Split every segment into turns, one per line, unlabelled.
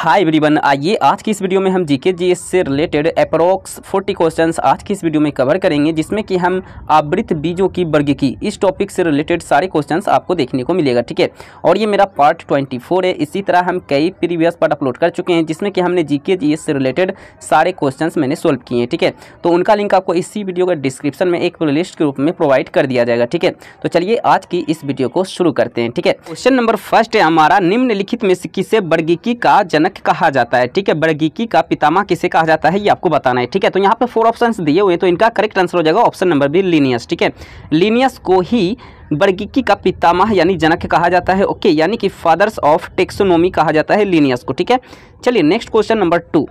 hi everyone आइए आज की इस वीडियो में हम जीके एस से रिलेटेड अप्रोक्स 40 क्वेश्चंस आज की इस वीडियो में कवर करेंगे जिसमें कि हम आवृत बीजों की वर्ग की इस टॉपिक से रिलेटेड सारे क्वेश्चंस आपको देखने को मिलेगा ठीक है और ये मेरा पार्ट 24 है इसी तरह हम कई प्रीवियस पार्ट अपलोड कर चुके हैं जिसमें कि हमने जी के से रिलेटेड सारे क्वेश्चन मैंने सोल्व किए हैं ठीक है तो उनका लिंक आपको इसी वीडियो का डिस्क्रिप्शन में एक प्ले के रूप में प्रोवाइड कर दिया जाएगा ठीक है तो चलिए आज की इस वीडियो को शुरू करते हैं ठीक है क्वेश्चन नंबर फर्स्ट है हमारा निम्नलिखित में किसे वर्गी का जनक जनक कहा जाता है ठीक है बर्गीकी का पितामा किसे कहा जाता है ये आपको बताना है ठीक है तो यहाँ पे फोर ऑप्शंस दिए हुए हैं तो इनका करेक्ट आंसर हो जाएगा ऑप्शन नंबर बी लीनियस ठीक है लीनियस को ही बर्गिकी का पितामह यानी जनक कहा जाता है ओके यानी कि फादर्स ऑफ टेक्सोनोमी कहा जाता है लीनियस को ठीक है चलिए next question number two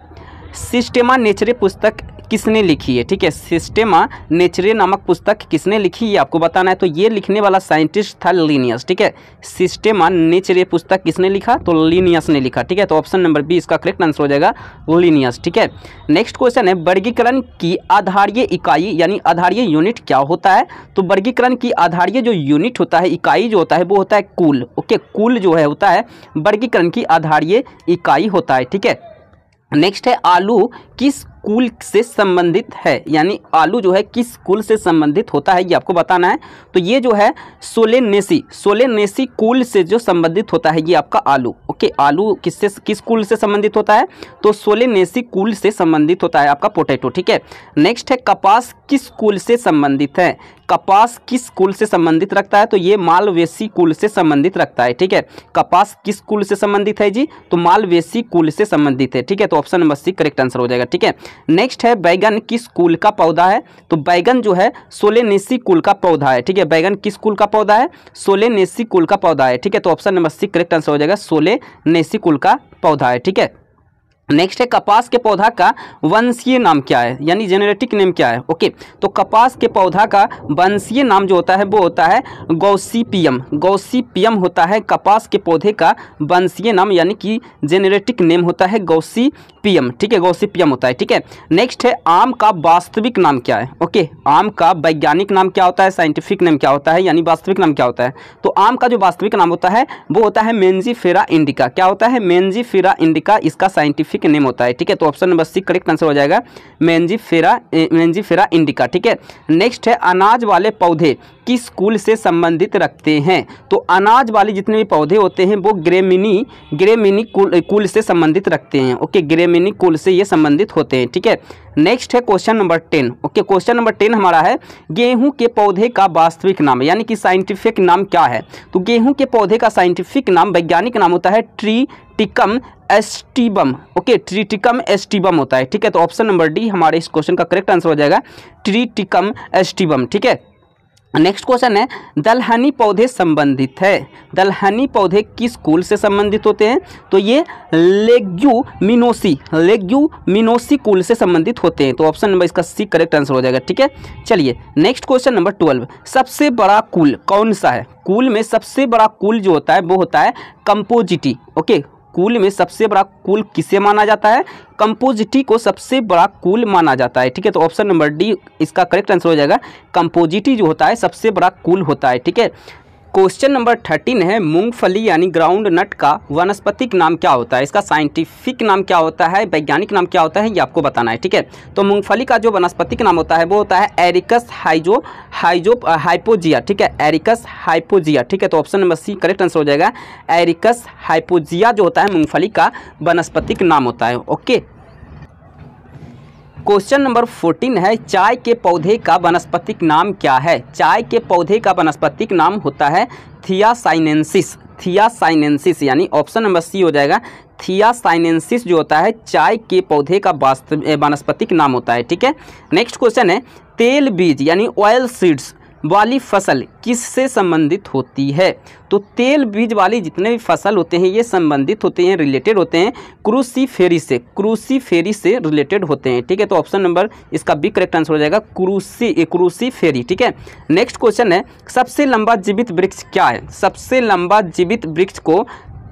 Systema Naturae पुस्तक किसने लिखी है ठीक है सिस्टेमा नेचरे नामक पुस्तक किसने लिखी है आपको बताना है तो ये लिखने वाला साइंटिस्ट था लीनियस ठीक है सिस्टेमा नेचरे पुस्तक किसने लिखा तो लीनियस ने लिखा ठीक है तो ऑप्शन नंबर बी इसका करेक्ट आंसर हो जाएगा लीनियस ठीक है नेक्स्ट क्वेश्चन है वर्गीकरण की आधारीय इकाई यानी आधारीय यूनिट क्या होता है तो वर्गीकरण की आधारीय जो यूनिट होता है इकाई जो होता है वो होता है कुल ओके कुल जो है होता है वर्गीकरण की आधारीय इकाई होता है ठीक है नेक्स्ट है आलू किस कुल से संबंधित है यानी आलू जो है किस कुल से संबंधित होता है ये आपको बताना है तो ये जो है सोलेनेसी सोलेनेसी कुल से जो संबंधित होता है ये आपका आलू ओके आलू किससे किस कुल से संबंधित होता है तो सोलेनेसी कुल से संबंधित होता है आपका पोटैटो ठीक है नेक्स्ट है कपास किस कुल से संबंधित है कपास किस कुल से संबंधित रखता है तो ये मालवेसी कुल से संबंधित रखता है ठीक है कपास किस कुल से संबंधित है जी तो मालवेसी कुल से संबंधित है ठीक है तो option number C correct answer हो जाएगा ठीक है नेक्स्ट है बैगन किस कुल का पौधा है तो बैगन जो है सोलेनेसी कुल का पौधा है ठीक है बैगन किस कुल का पौधा है सोलेनेसी कुल का पौधा है ठीक है तो option number C correct answer हो जाएगा सोलेनेसी कुल का पौधा है ठीक है नेक्स्ट है कपास के पौधा का वंशीय नाम क्या है यानी जेनेटिक नेम क्या है ओके तो कपास के पौधा का वंशीय नाम जो होता है वो होता है गौसीपियम गौसीपियम होता है कपास के पौधे का वंशीय नाम यानी कि जेनेटिक नेम होता है गौसी पीएम ठीक है गौसी पीएम होता है ठीक है नेक्स्ट है आम का वास्तविक नाम क्या है ओके आम का वैज्ञानिक नाम क्या होता है साइंटिफिक नेम क्या होता है यानी वास्तविक नाम क्या होता है तो आम का जो वास्तविक नाम होता है वो होता है मेन्जीफेरा इंडिका क्या होता है मेन्जीफेरा इंडिका इसका साइंटिफिक नेम होता है ठीक है तो option number C correct answer हो जाएगा मेन्जीफेरा मेन्जीफेरा इंडिका ठीक है नेक्स्ट है अनाज वाले पौधे किस कुल से संबंधित रखते हैं तो अनाज वाले जितने भी पौधे होते हैं वो ग्रेमिनी ग्रेमिनी कुल कुल से संबंधित रखते हैं ओके ग्रेमिनी कुल से ये संबंधित होते हैं ठीक है नेक्स्ट है question number ten okay question number ten हमारा है गेहूं के पौधे का वास्तविक नाम यानी कि साइंटिफिक नाम क्या है तो गेहूं के पौधे का साइंटिफिक नाम वैज्ञानिक नाम होता है triticum aestivum okay triticum aestivum होता है ठीक है तो ऑप्शन नंबर डी हमारे इस क्वेश्चन का करेक्ट आंसर हो जाएगा ट्रीटिकम एस्टिबम ठीक है नेक्स्ट क्वेश्चन है दलहनी पौधे संबंधित है दलहनी पौधे किस कुल से संबंधित होते हैं तो ये लेग्यू मिनोसी लेग्यू मिनोसी कुल से संबंधित होते हैं तो ऑप्शन नंबर इसका सी करेक्ट आंसर हो जाएगा ठीक है चलिए नेक्स्ट क्वेश्चन नंबर ट्वेल्व सबसे बड़ा कुल कौन सा है कुल में सबसे बड़ा कुल जो होता है वो होता है कंपोजिटी ओके कुल में सबसे बड़ा कुल किसे माना जाता है कंपोजिटी को सबसे बड़ा कुल माना जाता है ठीक है तो ऑप्शन नंबर डी इसका करेक्ट आंसर हो जाएगा कंपोजिटी जो होता है सबसे बड़ा कुल होता है ठीक है क्वेश्चन नंबर थर्टीन है मूंगफली यानी ग्राउंड नट का वनस्पतिक नाम क्या होता है इसका साइंटिफिक नाम क्या होता है वैज्ञानिक नाम क्या होता है ये आपको बताना है ठीक है तो मूंगफली का जो वनस्पतिक नाम होता है वो होता है एरिकस हाइजो हाइजो हाइपोजिया ठीक है एरिकस हाइपोजिया ठीक है तो option number C correct answer हो जाएगा एरिकस हाइपोजिया जो होता है मूँगफली का वनस्पतिक नाम होता है ओके क्वेश्चन नंबर फोर्टीन है चाय के पौधे का वनस्पतिक नाम क्या है चाय के पौधे का वनस्पतिक नाम होता है थियासाइनेंसिस थियासाइनेंसिस यानी ऑप्शन नंबर सी हो जाएगा थियासाइनेंसिस जो होता है चाय के पौधे का वास्तव वनस्पतिक नाम होता है ठीक है नेक्स्ट क्वेश्चन है तेल बीज यानी ऑयल सीड्स वाली फसल किससे संबंधित होती है तो तेल बीज वाली जितने भी फसल होते हैं ये संबंधित होते हैं रिलेटेड होते हैं क्रूसी फेरी से फेरी से रिलेटेड होते हैं ठीक है तो ऑप्शन नंबर इसका बी करेक्ट आंसर हो जाएगा क्रूसी क्रूसी फेरी ठीक है नेक्स्ट क्वेश्चन है सबसे लंबा जीवित वृक्ष क्या है सबसे लंबा जीवित वृक्ष को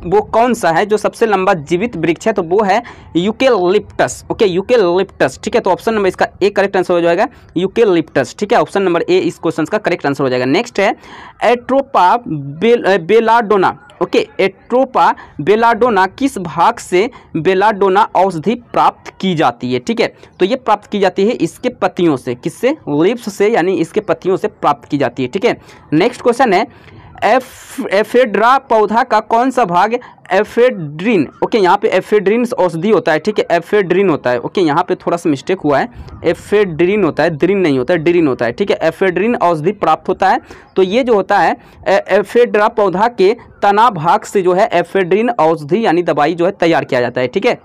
वो कौन सा है जो सबसे लंबा जीवित वृक्ष है तो वो है यूकेलिप्टस ओके यूकेलिप्टस ठीक है तो ऑप्शन नंबर इसका ए करेक्ट आंसर हो जाएगा यूकेलिप्टस ठीक है ऑप्शन नंबर ए इस क्वेश्चन का करेक्ट आंसर हो जाएगा नेक्स्ट है Atropa bel, belladonna okay Atropa belladonna किस भाग से बेलाडोना औषधि प्राप्त की जाती है ठीक है तो ये प्राप्त की जाती है इसके पतियों से किससे लिप्स से यानी इसके पतियों से प्राप्त की जाती है ठीक है नेक्स्ट क्वेश्चन है एफ एफेड्रा पौधा का कौन सा भाग एफेड्रिन ओके यहाँ पे एफेड्रिन औषधि होता है ठीक है एफेड्रिन होता है ओके यहाँ पे थोड़ा सा मिस्टेक हुआ है एफेड्रिन होता है ड्रिन नहीं होता है ड्रिन होता है ठीक है एफेड्रिन औषधि प्राप्त होता है तो ये जो होता है एफेड्रा पौधा के तना भाग से जो है एफेड्रिन औषधि यानी दवाई जो है तैयार किया जाता है ठीक है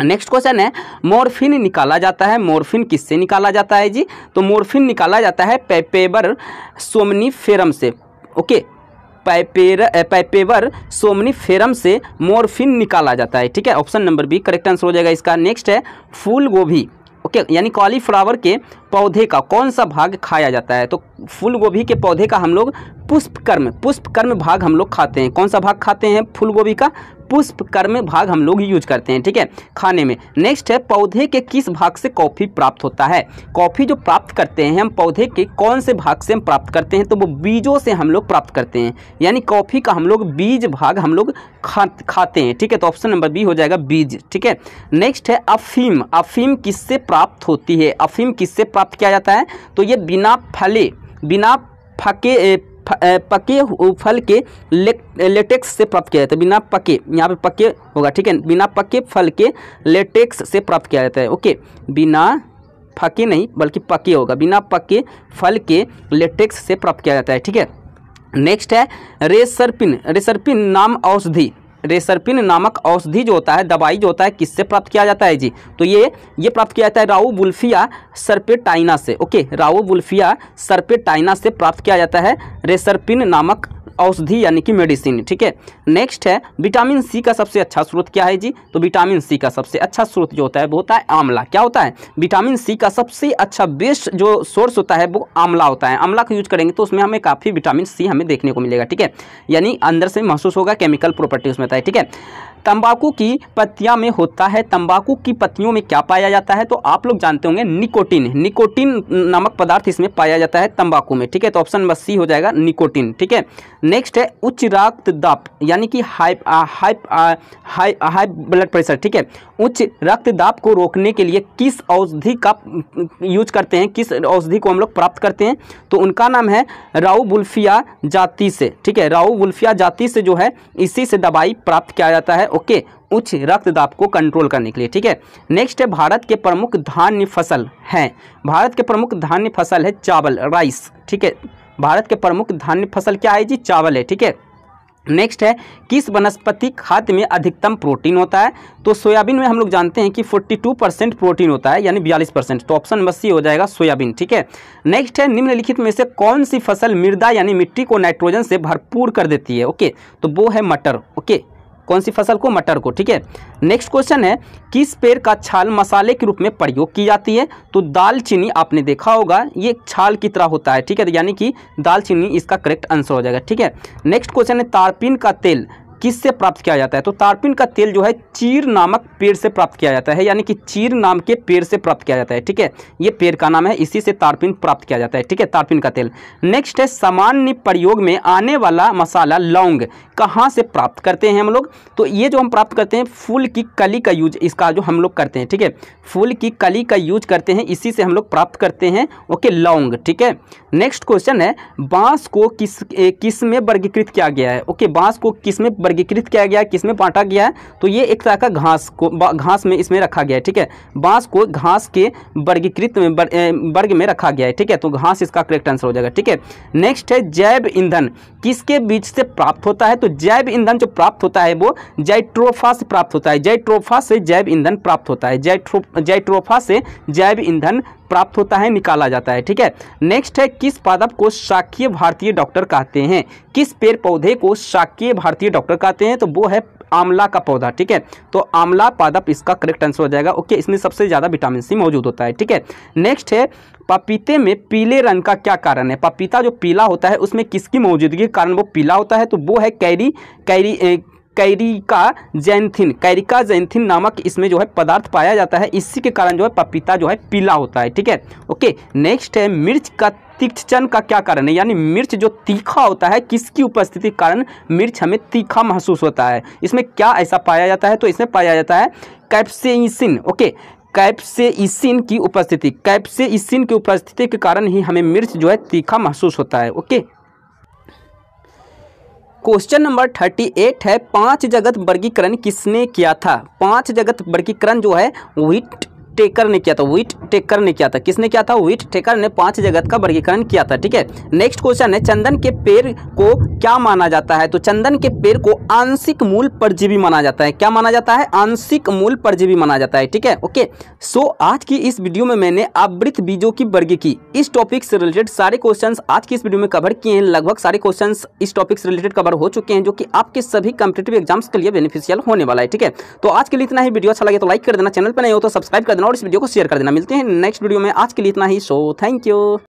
नेक्स्ट क्वेश्चन है मोरफिन निकाला जाता है मोरफिन किससे निकाला जाता है जी तो मोरफिन निकाला जाता है पेपेबर सोमनी से ओके पाइपेर पाइपेवर फेरम से मोरफिन निकाला जाता है ठीक है option number B correct answer हो जाएगा इसका नेक्स्ट है फूल गोभी ओके okay, यानी कॉलीफ्लावर के पौधे का कौन सा भाग खाया जाता है तो फूल गोभी के पौधे का हम लोग पुष्पकर्म पुष्पकर्म भाग हम लोग खाते हैं कौन सा भाग खाते हैं फूल गोभी का पुष्प कर्म भाग हम लोग यूज करते हैं ठीक है खाने में नेक्स्ट है पौधे के किस भाग से कॉफ़ी प्राप्त होता है कॉफ़ी जो प्राप्त करते हैं हम पौधे के कौन से भाग से हम प्राप्त करते हैं तो वो बीजों से हम लोग प्राप्त करते हैं यानी कॉफ़ी का हम लोग बीज भाग हम लोग खा खाते हैं ठीक है तो ऑप्शन नंबर बी हो जाएगा बीज ठीक है नेक्स्ट है अफीम अफीम किससे प्राप्त होती है अफीम किससे प्राप्त किया जाता है तो ये बिना फले बिना फके पके फल के ले, लेटेक्स से प्राप्त किया जाता है बिना पके यहाँ पे पके होगा ठीक है बिना पके फल के लेटेक्स से प्राप्त किया जाता है ओके बिना फके नहीं बल्कि पके होगा बिना पके फल के लेटेक्स से प्राप्त किया जाता है ठीक है नेक्स्ट है रेसरपिन रेसरपिन नाम औषधि रेसरपिन नामक औषधि जो होता है दवाई जो होता है किससे प्राप्त किया जाता है जी तो ये ये प्राप्त किया जाता है राउ बुल्फिया सरपेटाइना से ओके राउ बुल्फिया सरपेटाइना से प्राप्त किया जाता है रेसरपिन नामक औषधि यानी कि मेडिसिन ठीक है नेक्स्ट है विटामिन सी का सबसे अच्छा स्रोत क्या है जी तो विटामिन सी का सबसे अच्छा स्रोत जो होता है वो होता है आंवला क्या होता है विटामिन सी का सबसे अच्छा बेस्ट जो सोर्स होता है वो आंवला होता है आंवला का यूज करेंगे तो उसमें हमें काफ़ी विटामिन सी हमें देखने को मिलेगा ठीक है यानी अंदर से महसूस होगा केमिकल प्रॉपर्टी उसमें होता है ठीक है तंबाकू की पत्तियां में होता है तंबाकू की पत्तियों में क्या पाया जाता है तो आप लोग जानते होंगे निकोटिन निकोटिन नामक पदार्थ इसमें पाया जाता है तंबाकू में ठीक है तो ऑप्शन नंबर सी हो जाएगा निकोटिन ठीक है नेक्स्ट है उच्च रक्तदाप यानी कि हाइप हाइप हाई हाई ब्लड प्रेशर ठीक है उच्च रक्तदाप को रोकने के लिए किस औषधि का यूज करते हैं किस औषधि को हम लोग प्राप्त करते हैं तो उनका नाम है बुल्फिया जाति से ठीक है बुल्फिया जाति से जो है इसी से दवाई प्राप्त किया जाता है ओके उच्च रक्तदाप को कंट्रोल करने के लिए ठीक है नेक्स्ट है भारत के प्रमुख धान्य फसल हैं भारत के प्रमुख धान्य फसल है चावल राइस ठीक है भारत के प्रमुख धान्य फसल क्या है जी चावल है ठीक है नेक्स्ट है किस वनस्पति खाद्य में अधिकतम प्रोटीन होता है तो सोयाबीन में हम लोग जानते हैं कि 42 परसेंट प्रोटीन होता है यानी 42 परसेंट तो ऑप्शन नंबर सी हो जाएगा सोयाबीन ठीक है नेक्स्ट है निम्नलिखित में से कौन सी फसल मृदा यानी मिट्टी को नाइट्रोजन से भरपूर कर देती है ओके तो वो है मटर ओके कौन सी फसल को मटर को ठीक है नेक्स्ट क्वेश्चन है किस पेड़ का छाल मसाले के रूप में प्रयोग की जाती है तो दालचीनी आपने देखा होगा ये छाल की तरह होता है ठीक है तो यानी कि दालचीनी इसका करेक्ट आंसर हो जाएगा ठीक है नेक्स्ट क्वेश्चन है तारपीन का तेल किससे प्राप्त किया जाता है तो तारपिन का तेल जो है चीर नामक पेड़ से प्राप्त किया जाता है यानी कि चीर नाम के पेड़ से प्राप्त किया जाता है ठीक है ये पेड़ का नाम है इसी से तारपिन प्राप्त किया जाता है ठीक है तारपिन का तेल नेक्स्ट है सामान्य प्रयोग में आने वाला मसाला लौंग कहाँ से प्राप्त करते हैं हम लोग तो ये जो हम प्राप्त करते हैं फूल की कली का यूज इसका जो हम लोग करते हैं ठीक है फूल की कली का यूज करते हैं इसी से हम लोग प्राप्त करते हैं ओके लौंग ठीक है नेक्स्ट क्वेश्चन है बांस को किस किस में वर्गीकृत किया गया है ओके बांस को किस में वर्गीकृत किया गया किसमें बांटा गया है तो ये एक तरह का घास को घास में इसमें रखा गया है ठीक है बांस को घास के वर्गीकृत में वर्ग में रखा गया है ठीक है तो घास इसका करेक्ट आंसर हो जाएगा ठीक है नेक्स्ट है जैव ईंधन किसके बीच से प्राप्त होता है तो जैव ईंधन जो प्राप्त होता है वो जैट्रोफा से प्राप्त होता है जैट्रोफा से जैव ईंधन प्राप्त होता है जैट्रो जैट्रोफा से जैव ईंधन प्राप्त होता है निकाला जाता है ठीक है नेक्स्ट है किस पादप को शाकीय भारतीय डॉक्टर कहते हैं किस पेड़ पौधे को शाकीय भारतीय डॉक्टर कहते हैं तो वो है आमला का पौधा ठीक है तो आमला पादप इसका करेक्ट आंसर हो जाएगा ओके इसमें सबसे ज़्यादा विटामिन सी मौजूद होता है ठीक है नेक्स्ट है पपीते में पीले रंग का क्या कारण है पपीता जो पीला होता है उसमें किसकी मौजूदगी के कारण वो पीला होता है तो वो है कैरी कैरी ए, कैरिका जैंथिन कैरिका जैंथिन नामक इसमें जो है पदार्थ पाया जाता है इसी के कारण जो है पपीता जो है पीला होता है ठीक है ओके नेक्स्ट है मिर्च का तीक्षण का क्या कारण है यानी मिर्च जो तीखा होता है किसकी उपस्थिति के कारण मिर्च हमें तीखा महसूस होता है इसमें क्या ऐसा पाया जाता है तो इसमें पाया जाता है कैप्सिन ओके कैप्सेइसिन की उपस्थिति कैप्सेइसिन की उपस्थिति के कारण ही हमें मिर्च जो है तीखा महसूस होता है okay question number thirty eight है पांच जगत वर्गीकरण किसने किया था पांच जगत वर्गीकरण जो है व्हिट टेकर ने किया था विट टेकर ने किया था किसने किया था विट टेकर ने पांच जगत का वर्गीकरण किया था ठीक है नेक्स्ट क्वेश्चन है चंदन के पेड़ को क्या माना जाता है तो चंदन के पेड़ को आंशिक मूल परजीवी माना जाता है क्या माना जाता है आंशिक मूल परजीवी माना जाता है ठीक है ओके सो आज की इस वीडियो में मैंने आवृत बीजों की वर्गी की इस टॉपिक से रिलेटेड सारे क्वेश्चन आज की इस वीडियो में कवर किए हैं लगभग सारे क्वेश्चन इस टॉपिक से रिलेटेड कवर हो चुके हैं जो कि आपके सभी कम्पिटेटिव एग्जाम्स के लिए बेनिफिशियल होने वाला है ठीक है तो आज के लिए इतना ही वीडियो अच्छा लगे तो लाइक कर देना चैनल पर नहीं हो तो सब्सक्राइब कर देना और इस वीडियो को शेयर कर देना मिलते हैं नेक्स्ट वीडियो में आज के लिए इतना ही सो थैंक यू